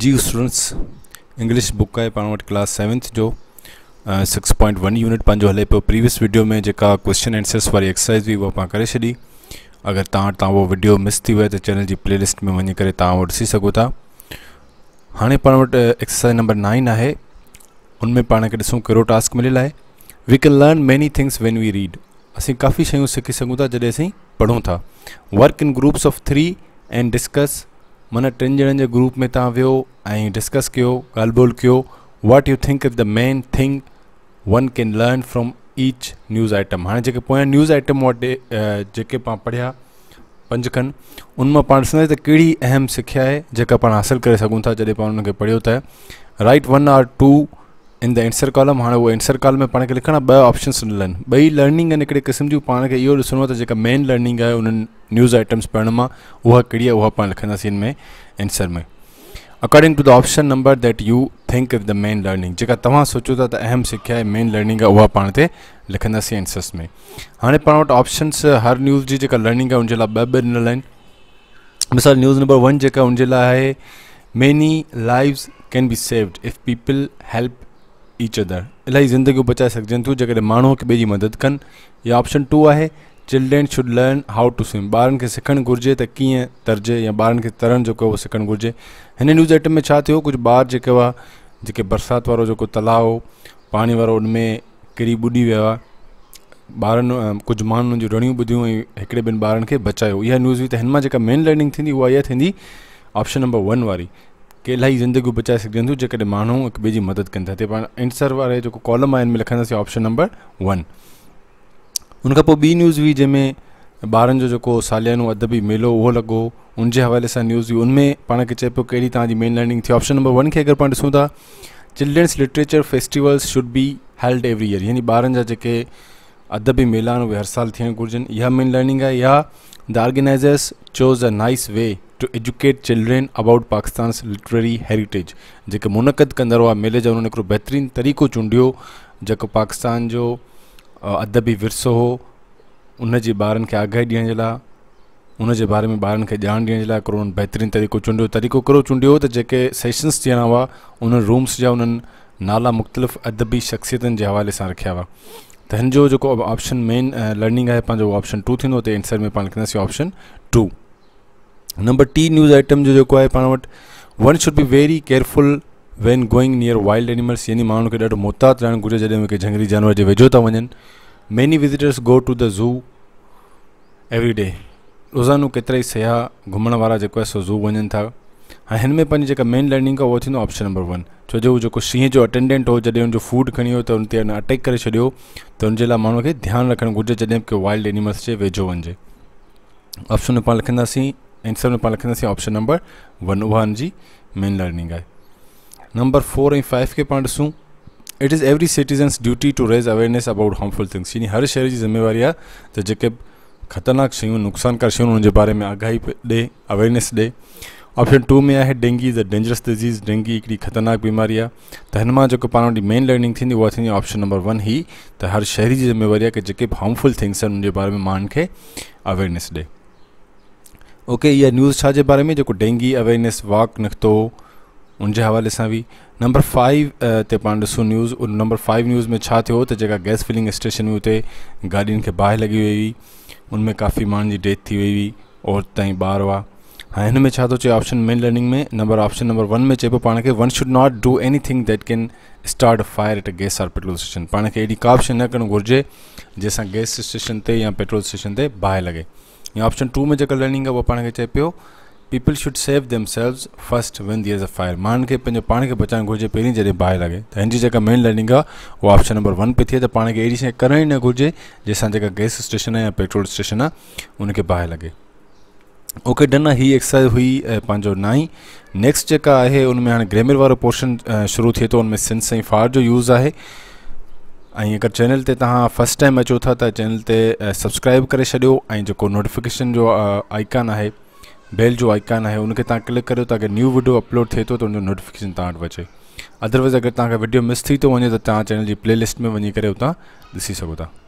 जी students English book है पाण वटि क्लास सेवंथ जो सिक्स पॉइंट वन यूनिट पंहिंजो हले पो प्रीवियस वीडियो में जेका क्वेश्चन आंसर्स वारी एक्सरसाइज़ हुई उहा पाण करे छॾी अगरि तव्हां वटि वीडियो मिस थी वियो त चैनल जी प्लेलिस्ट में वही करे तव्हां उहो ॾिसी था हाणे पाण एक्सरसाइज़ नंबर नाइन है उनमें पाण खे ॾिसूं कहिड़ो टास्क मिलल है we can learn many things when we read असीं काफ़ी शयूं सीखी सूँ जैसे जॾहिं पढ़ू था work in groups of three and discuss मन टिन ॼणनि जे ग्रुप में तुम वियो डिस्कस कयो बोल ॿोल कयो what you think is the main thing one can learn from each news item हाँ जो न्यूज़ आइटम वे जेके पाण पढ़िया पंज खनि उन पा पाण ॾिसंदासीं त अहम सिख्या है जेका पा हासिल कर सूँ था जैसे पा हुनखे पढ़ो त write one or two in the answer column हाँ उहो एंसर कॉल में पा लिखना ब ॿ ऑप्शन्स ॾिनल लर्निंग क़िस्म जो पाण खे इहो ॾिसणो आहे त मेन लर्निंग है उन्हनि न्यूज़ आइटम्स पढ़ण मां उहा कहिड़ी आहे उहा पाण लिखंदासीं में एंसर में according to the option number that you think if the main learning जेका तुम सोचो था तो तो अहम सिखिया है मेन लर्निंग है वह पाण लिखासी एंसर्स में हाँ पाण वटि ऑप्शन्स हर न्यूज़ की जेका लर्निंग है उनके लिए बनल मिसाल न्यूज़ नंबर वन जो उनके लिए है many lives can be saved if people help each other इलाही ज़िंदगियूं बचाए सघजनि थियूं जेकॾहिं माण्हू हिकु ॿिए जी मदद कनि या ऑप्शन टू आहे children should learn how to swim ॿारनि खे सिखणु घुरिजे त कीअं तरिजे या ॿारनि खे तरण जेको उहो सिखणु घुरिजे हिन न्यूज़ आइटम में छा थियो कुझु ॿार जेको आहे जेके बरसाति वारो जेको तलाउ पाणी वारो उन किरी ॿुॾी वियो आहे ॿारनि कुझु माण्हुनि जूं रड़ियूं ॿुधियूं ऐं हिकिड़े ॿिनि ॿारनि खे बचायो इहा न्यूज़ हुई त हिन मां जेका मेन लर्निंग थींदी उहा इहा थींदी ऑप्शन नंबर वन वारी કે લાઈ જિંદગી બચાવી શકદું જો કે માનવ એકબીજી મદદ કરતે પણ ઇન સર્વર જે કો કૉલમ આઈન મે લખન છે ઓપ્શન નંબર 1 ઉનકા પો બી ન્યૂઝ વી જેમે બારન જો જો કો સાલિયાનો ادબી મેલો ઓ લગો ઉનજે حوالے સા ન્યૂઝ ઉનમે પાણ કે ચેપો કેડી તાજી મેન લર્નિંગ થા ઓપ્શન નંબર 1 કે અગર પાણ સુંતા ધે literature festivals should be held every year યની બારન જા કે ادબી મેલાન ઓ હર સાલ થિયા ગર્જન યહ મેન લર્નિંગ આ યહ organisers chose a nice way to educate children about Pakistan literary heritage जो मुनक़द कंदड़ हुआ मेले जा उन्हनि हिकिड़ो तरीक़ो चूंडियो जो पाकिस्तान जो अदबी विरसो हो उन जे आगाही ॾियण उन बारे में बार खे ॼाण ॾियण जे लाइ तरीक़ो चूंडियो तरीक़ो कड़ो चूंडियो तो जेके सेशन्स थियणा हुआ उन रूम्स जा उन्हनि नाला मुख़्तलिफ़ अदबी शख्सियत जे हवाले सां रखिया हुआ तो हिन जो ऑप्शन मेन लर्निंग है पंहिंजो ऑप्शन टू थींदो त आंसर में पा लिखा option two number the news item जो जेको आहे पाण one should be very careful when going near wild animals यानी माण्हुनि खे ॾाढो मुहतात रहणु घुरिजे जॾहिं मूंखे झंगली जानवर के वेझो था one many visitors go to the zoo every day रोज़ानो केतिरा ई सयाह घुमण वारा जेको आहे सो ज़ू वञनि था ऐं हिन में पंहिंजी जेका मेन लर्निंग आहे उहो थींदो ऑप्शन नंबर वन छो जो जेको शींहं जो अटेंडेंट हो जैसे हुनजो फूड खणी हो तो हुन अटैक कर छॾियो त हुनजे लाइ माण्हूअ खे ध्यानु रखणु घुरिजे जॾहिं वाइल्ड एनिमल्स के वेझो वञिजे ऑप्शन में पाण लिखंदासीं एंसर में पा लिखा ऑप्शन नंबर वन वन जी मेन लर्निंग है नंबर फोर ए फाइव के पॉइंट ॾिसूं it is every citizen's duty to raise awareness about harmful things यानी हर शहर की ज़िम्मेवारी है तो जो ख़तरनाक शूं नुक़सानकार शूं उन बारे में आगाही दे अवेयरनेस दे ऑप्शन टू में है dengue a dangerous disease dengue एक ख़तरनाक बीमारी है तो हिन मां जेको मेन लर्निंग थी वह थी ऑप्शन नंबर वन ही तो हर शहरी की ज़िम्मेवारी है कि जो हार्मफुल थिंग्स उन बारे में मान के अवेयरनेस ॾे ओके इहा न्यूज़ छाजे बारे में जो डेंगी अवेयरनेस वॉक निकतो उनजे हवा से भी नंबर फाइव ते पा ॾिसूं न्यूज़ उन नंबर फाइव न्यूज़ में छा थियो त गैस फिलिंग स्टेशन हुई उते गाॾियुनि खे बाहि लॻी वई हुई उनमें काफ़ी माण्हुनि की डेथ थी वई हुई औरत ताईं हुआ ऐं हिन में ऑप्शन मेन लर्निंग में नंबर ऑप्शन नंबर वन में चेब पियो one should not do anything that can start a fire at a gas or petrol station पाण खे अहिड़ी का बि न करणु घुर्ज जैसा गैस स्टेशन ते या पेट्रोल स्टेशन से बाहि लगे या ऑप्शन टू में जेका लर्निंग है उहा पाण खे पो people should save themselves first when there is a fire माण्हुनि खे पंहिंजो पाण खे बचाइणु घुरिजे पहिरीं जॾहिं बाहि लॻे त हिन जी मेन लर्निंग आहे उहा ऑप्शन नंबर वन पे थे तो पाण खे अहिड़ी शइ करणु न घुरिजे जंहिंसां जेका गैस स्टेशन है या पेट्रोल स्टेशन है उनके बाहि लॻे ओके डन आहे एक्सरसाइज हुई ऐं पंहिंजो नाई नेक्स्ट जो आहे उनमें हाणे ग्रेमर वो पोर्शन शुरू थे तो उनमें सिंस फार जो यूज़ है ऐं अगरि चैनल ते तव्हां फस्ट टाइम अचो था त चैनल ते सब्सक्राइब करे छॾियो ऐं जेको नोटिफिकेशन जो आइकान आहे बेल जो आइकान आहे उनखे तव्हां क्लिक करियो ताकी न्यू वीडियो अपलोड थिए थो त हुनजो नोटिफिकेशन तव्हां वटि अचे अदरवाइज़ अगरि तव्हांखे वीडियो मिस थी थो वञे त तव्हां चैनल जी प्लेलिस्ट में वञी करे हुतां ॾिसी सघो था